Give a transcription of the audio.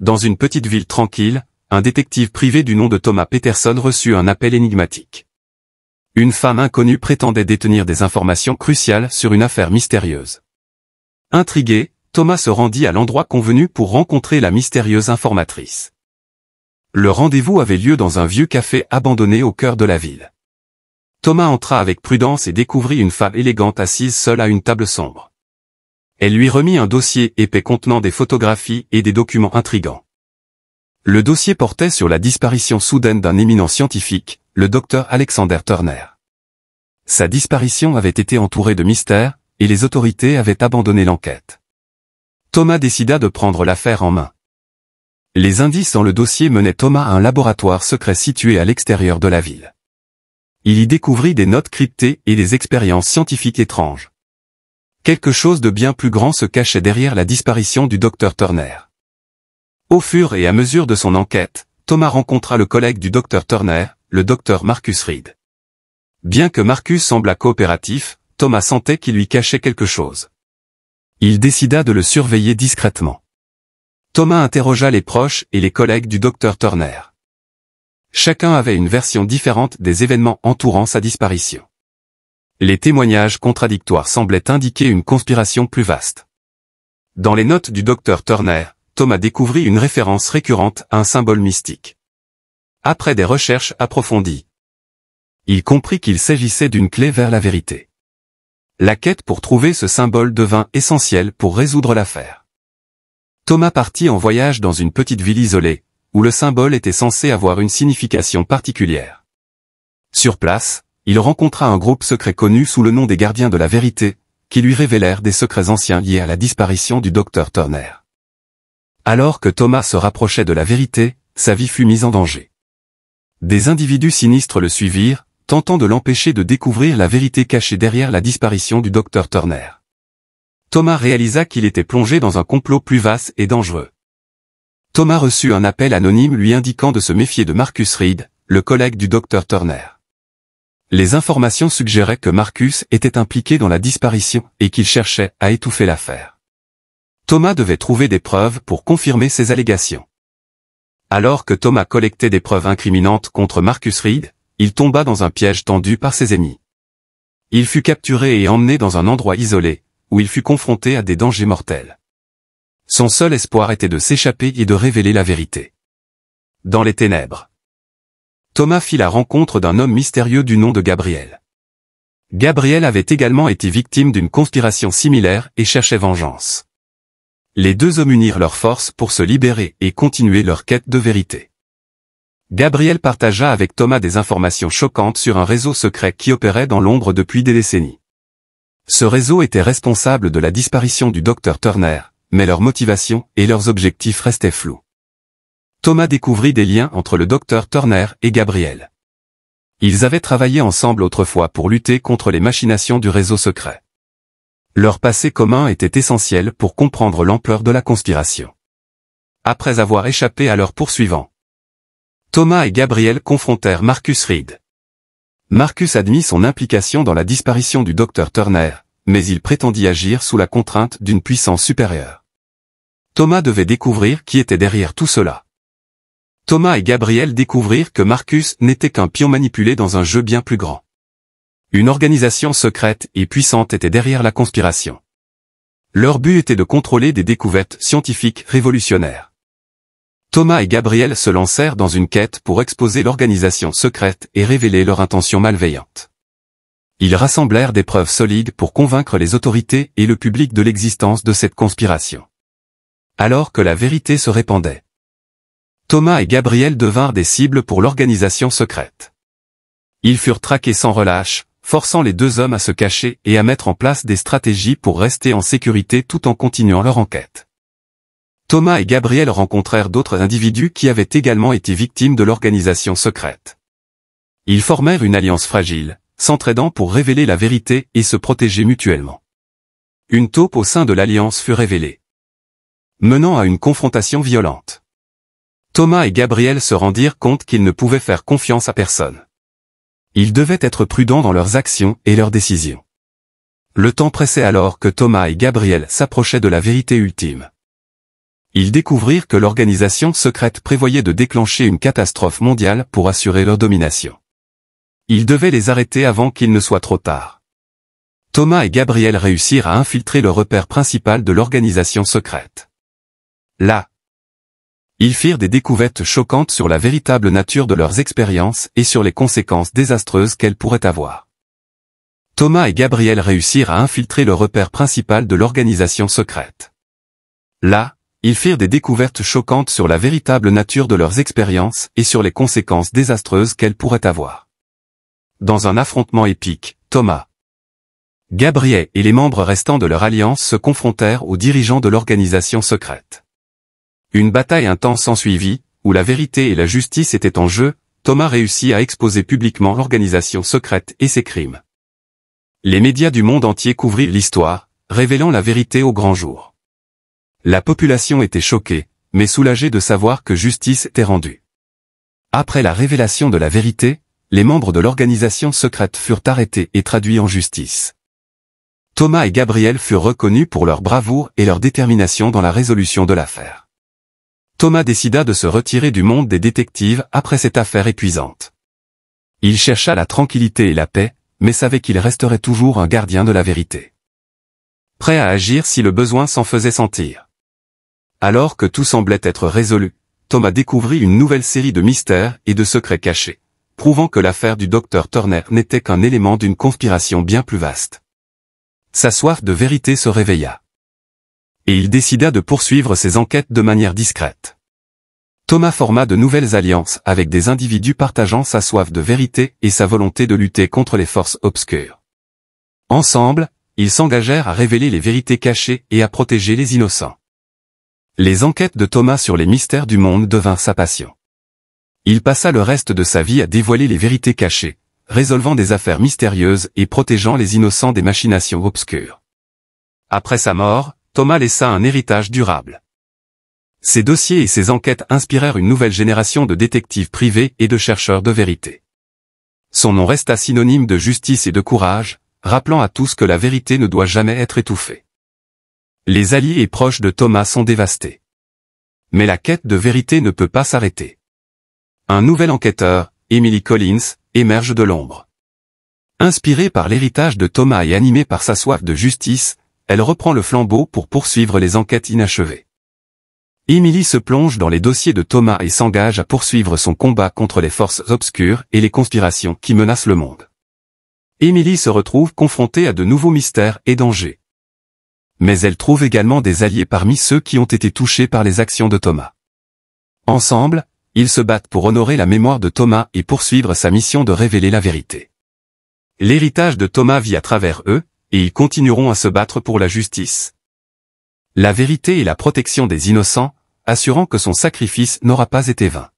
Dans une petite ville tranquille, un détective privé du nom de Thomas Peterson reçut un appel énigmatique. Une femme inconnue prétendait détenir des informations cruciales sur une affaire mystérieuse. Intrigué, Thomas se rendit à l'endroit convenu pour rencontrer la mystérieuse informatrice. Le rendez-vous avait lieu dans un vieux café abandonné au cœur de la ville. Thomas entra avec prudence et découvrit une femme élégante assise seule à une table sombre. Elle lui remit un dossier épais contenant des photographies et des documents intrigants. Le dossier portait sur la disparition soudaine d'un éminent scientifique, le docteur Alexander Turner. Sa disparition avait été entourée de mystères, et les autorités avaient abandonné l'enquête. Thomas décida de prendre l'affaire en main. Les indices dans le dossier menaient Thomas à un laboratoire secret situé à l'extérieur de la ville. Il y découvrit des notes cryptées et des expériences scientifiques étranges quelque chose de bien plus grand se cachait derrière la disparition du docteur Turner. Au fur et à mesure de son enquête, Thomas rencontra le collègue du docteur Turner, le docteur Marcus Reed. Bien que Marcus sembla coopératif, Thomas sentait qu'il lui cachait quelque chose. Il décida de le surveiller discrètement. Thomas interrogea les proches et les collègues du docteur Turner. Chacun avait une version différente des événements entourant sa disparition les témoignages contradictoires semblaient indiquer une conspiration plus vaste. Dans les notes du docteur Turner, Thomas découvrit une référence récurrente à un symbole mystique. Après des recherches approfondies, il comprit qu'il s'agissait d'une clé vers la vérité. La quête pour trouver ce symbole devint essentielle pour résoudre l'affaire. Thomas partit en voyage dans une petite ville isolée, où le symbole était censé avoir une signification particulière. Sur place, il rencontra un groupe secret connu sous le nom des Gardiens de la Vérité, qui lui révélèrent des secrets anciens liés à la disparition du docteur Turner. Alors que Thomas se rapprochait de la vérité, sa vie fut mise en danger. Des individus sinistres le suivirent, tentant de l'empêcher de découvrir la vérité cachée derrière la disparition du docteur Turner. Thomas réalisa qu'il était plongé dans un complot plus vaste et dangereux. Thomas reçut un appel anonyme lui indiquant de se méfier de Marcus Reed, le collègue du docteur Turner. Les informations suggéraient que Marcus était impliqué dans la disparition et qu'il cherchait à étouffer l'affaire. Thomas devait trouver des preuves pour confirmer ses allégations. Alors que Thomas collectait des preuves incriminantes contre Marcus Reed, il tomba dans un piège tendu par ses ennemis. Il fut capturé et emmené dans un endroit isolé, où il fut confronté à des dangers mortels. Son seul espoir était de s'échapper et de révéler la vérité. Dans les ténèbres. Thomas fit la rencontre d'un homme mystérieux du nom de Gabriel. Gabriel avait également été victime d'une conspiration similaire et cherchait vengeance. Les deux hommes unirent leurs forces pour se libérer et continuer leur quête de vérité. Gabriel partagea avec Thomas des informations choquantes sur un réseau secret qui opérait dans l'ombre depuis des décennies. Ce réseau était responsable de la disparition du docteur Turner, mais leurs motivations et leurs objectifs restaient flous. Thomas découvrit des liens entre le docteur Turner et Gabriel. Ils avaient travaillé ensemble autrefois pour lutter contre les machinations du réseau secret. Leur passé commun était essentiel pour comprendre l'ampleur de la conspiration. Après avoir échappé à leurs poursuivants, Thomas et Gabriel confrontèrent Marcus Reed. Marcus admit son implication dans la disparition du docteur Turner, mais il prétendit agir sous la contrainte d'une puissance supérieure. Thomas devait découvrir qui était derrière tout cela. Thomas et Gabriel découvrirent que Marcus n'était qu'un pion manipulé dans un jeu bien plus grand. Une organisation secrète et puissante était derrière la conspiration. Leur but était de contrôler des découvertes scientifiques révolutionnaires. Thomas et Gabriel se lancèrent dans une quête pour exposer l'organisation secrète et révéler leur intention malveillante. Ils rassemblèrent des preuves solides pour convaincre les autorités et le public de l'existence de cette conspiration. Alors que la vérité se répandait, Thomas et Gabriel devinrent des cibles pour l'organisation secrète. Ils furent traqués sans relâche, forçant les deux hommes à se cacher et à mettre en place des stratégies pour rester en sécurité tout en continuant leur enquête. Thomas et Gabriel rencontrèrent d'autres individus qui avaient également été victimes de l'organisation secrète. Ils formèrent une alliance fragile, s'entraidant pour révéler la vérité et se protéger mutuellement. Une taupe au sein de l'alliance fut révélée, menant à une confrontation violente. Thomas et Gabriel se rendirent compte qu'ils ne pouvaient faire confiance à personne. Ils devaient être prudents dans leurs actions et leurs décisions. Le temps pressait alors que Thomas et Gabriel s'approchaient de la vérité ultime. Ils découvrirent que l'organisation secrète prévoyait de déclencher une catastrophe mondiale pour assurer leur domination. Ils devaient les arrêter avant qu'il ne soit trop tard. Thomas et Gabriel réussirent à infiltrer le repère principal de l'organisation secrète. Là, ils firent des découvertes choquantes sur la véritable nature de leurs expériences et sur les conséquences désastreuses qu'elles pourraient avoir. Thomas et Gabriel réussirent à infiltrer le repère principal de l'organisation secrète. Là, ils firent des découvertes choquantes sur la véritable nature de leurs expériences et sur les conséquences désastreuses qu'elles pourraient avoir. Dans un affrontement épique, Thomas, Gabriel et les membres restants de leur alliance se confrontèrent aux dirigeants de l'organisation secrète. Une bataille intense s'ensuivit, où la vérité et la justice étaient en jeu, Thomas réussit à exposer publiquement l'organisation secrète et ses crimes. Les médias du monde entier couvrirent l'histoire, révélant la vérité au grand jour. La population était choquée, mais soulagée de savoir que justice était rendue. Après la révélation de la vérité, les membres de l'organisation secrète furent arrêtés et traduits en justice. Thomas et Gabriel furent reconnus pour leur bravoure et leur détermination dans la résolution de l'affaire. Thomas décida de se retirer du monde des détectives après cette affaire épuisante. Il chercha la tranquillité et la paix, mais savait qu'il resterait toujours un gardien de la vérité. Prêt à agir si le besoin s'en faisait sentir. Alors que tout semblait être résolu, Thomas découvrit une nouvelle série de mystères et de secrets cachés, prouvant que l'affaire du docteur Turner n'était qu'un élément d'une conspiration bien plus vaste. Sa soif de vérité se réveilla et il décida de poursuivre ses enquêtes de manière discrète. Thomas forma de nouvelles alliances avec des individus partageant sa soif de vérité et sa volonté de lutter contre les forces obscures. Ensemble, ils s'engagèrent à révéler les vérités cachées et à protéger les innocents. Les enquêtes de Thomas sur les mystères du monde devinrent sa passion. Il passa le reste de sa vie à dévoiler les vérités cachées, résolvant des affaires mystérieuses et protégeant les innocents des machinations obscures. Après sa mort, Thomas laissa un héritage durable. Ses dossiers et ses enquêtes inspirèrent une nouvelle génération de détectives privés et de chercheurs de vérité. Son nom resta synonyme de justice et de courage, rappelant à tous que la vérité ne doit jamais être étouffée. Les alliés et proches de Thomas sont dévastés. Mais la quête de vérité ne peut pas s'arrêter. Un nouvel enquêteur, Emily Collins, émerge de l'ombre. Inspiré par l'héritage de Thomas et animé par sa soif de justice, elle reprend le flambeau pour poursuivre les enquêtes inachevées. Emily se plonge dans les dossiers de Thomas et s'engage à poursuivre son combat contre les forces obscures et les conspirations qui menacent le monde. Emily se retrouve confrontée à de nouveaux mystères et dangers. Mais elle trouve également des alliés parmi ceux qui ont été touchés par les actions de Thomas. Ensemble, ils se battent pour honorer la mémoire de Thomas et poursuivre sa mission de révéler la vérité. L'héritage de Thomas vit à travers eux, et ils continueront à se battre pour la justice. La vérité et la protection des innocents, assurant que son sacrifice n'aura pas été vain.